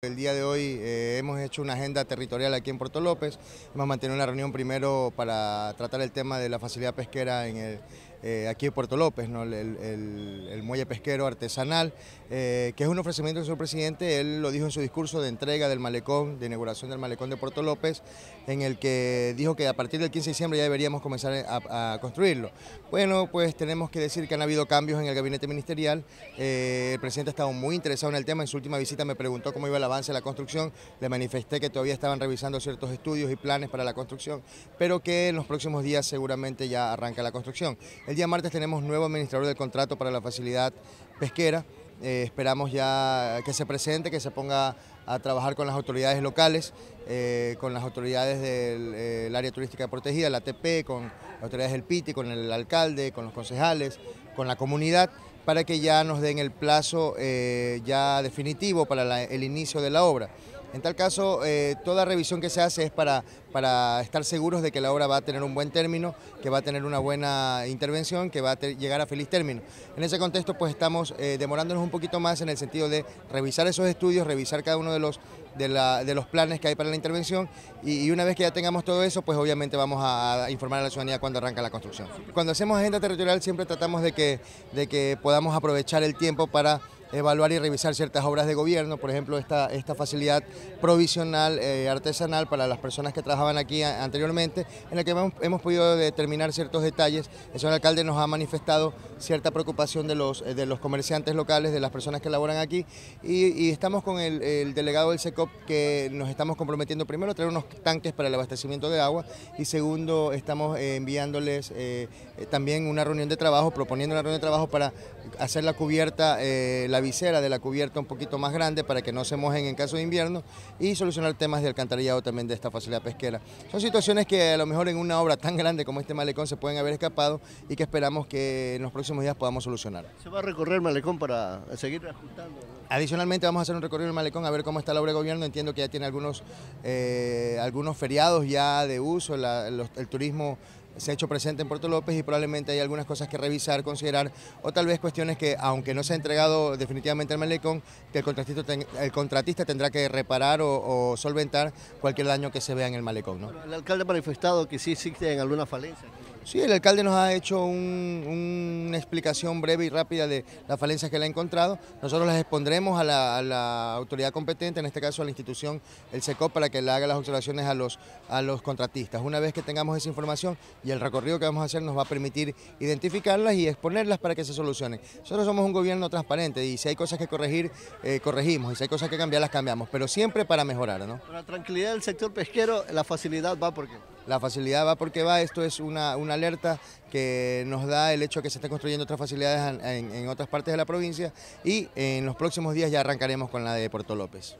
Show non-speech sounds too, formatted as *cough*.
El día de hoy eh, hemos hecho una agenda territorial aquí en Puerto López, hemos mantenido una reunión primero para tratar el tema de la facilidad pesquera en el, eh, aquí en Puerto López, el, muelle pesquero artesanal, eh, que es un ofrecimiento del señor presidente, él lo dijo en su discurso de entrega del malecón, de inauguración del malecón de Puerto López, en el que dijo que a partir del 15 de diciembre ya deberíamos comenzar a, construirlo. Bueno, pues tenemos que decir que han habido cambios en el gabinete ministerial, eh, el presidente ha estado muy interesado en el tema, en su última visita me preguntó cómo iba el avance de la construcción, le manifesté que todavía estaban revisando ciertos estudios y planes para la construcción, pero que en los próximos días seguramente ya arranca la construcción. El día martes tenemos nuevo administrador del contrato para la facilidad pesquera. Eh, esperamos ya que se presente, que se ponga a trabajar con las autoridades locales, eh, con las autoridades del eh, área turística protegida, la ATP, con las autoridades del PITI, con el alcalde, con los concejales, con la comunidad, para que ya nos den el plazo ya definitivo para el inicio de la obra. En tal caso, eh, toda revisión que se hace es para, para estar seguros de que la obra va a tener un buen término, que va a tener una buena intervención, que va a llegar a feliz término. En ese contexto, pues estamos eh, demorándonos un poquito más en el sentido de revisar esos estudios, revisar cada uno de los, de, los planes que hay para la intervención y, una vez que ya tengamos todo eso, pues obviamente vamos a, informar a la ciudadanía cuando arranca la construcción. Cuando hacemos agenda territorial siempre tratamos de que, de que podamos aprovechar el tiempo para evaluar y revisar ciertas obras de gobierno, por ejemplo, esta, esta facilidad provisional, eh, artesanal para las personas que trabajaban aquí anteriormente, en la que hemos, podido determinar ciertos detalles. El señor alcalde nos ha manifestado cierta preocupación de los, eh, de los comerciantes locales, de las personas que laboran aquí, y, estamos con el, delegado del SECOP que nos estamos comprometiendo primero a traer unos tanques para el abastecimiento de agua y segundo, estamos eh, enviándoles también una reunión de trabajo, proponiendo una reunión de trabajo para hacer la cubierta, eh, la visera de la cubierta un poquito más grande para que no se mojen en caso de invierno y solucionar temas de alcantarillado también de esta facilidad pesquera. Son situaciones que a lo mejor en una obra tan *laughs* grande como este malecón se pueden haber escapado y que esperamos que en los próximos días podamos solucionar. ¿Se va a recorrer el malecón para seguir ajustando? Adicionalmente vamos a hacer un recorrido en malecón a ver cómo está la obra de gobierno. Entiendo que ya tiene algunos, eh, algunos feriados ya de uso, el turismo se ha hecho presente en Puerto López y probablemente hay algunas cosas que revisar, considerar o tal vez cuestiones que, aunque no se ha entregado definitivamente el malecón, que el contratista, el contratista tendrá que reparar o, solventar cualquier daño que se vea en el malecón. el alcalde ha manifestado que sí existen algunas falencias. Sí, el alcalde nos ha hecho un una explicación breve y rápida de las falencias que le ha encontrado. Nosotros las expondremos a la, autoridad competente, en este caso a la institución, el SECOP, para que le haga las observaciones a los, a los contratistas. Una vez que tengamos esa información y el recorrido que vamos a hacer nos va a permitir identificarlas y exponerlas para que se solucionen. Nosotros somos un gobierno transparente y si hay cosas que corregir, eh, corregimos y si hay cosas que cambiar, las cambiamos, pero siempre para mejorar. ¿no? Para la tranquilidad del sector pesquero, la facilidad va porque... La facilidad va porque va, esto es una, alerta que nos da el hecho de que se estén construyendo otras facilidades en otras partes de la provincia y en los próximos días ya arrancaremos con la de Puerto López.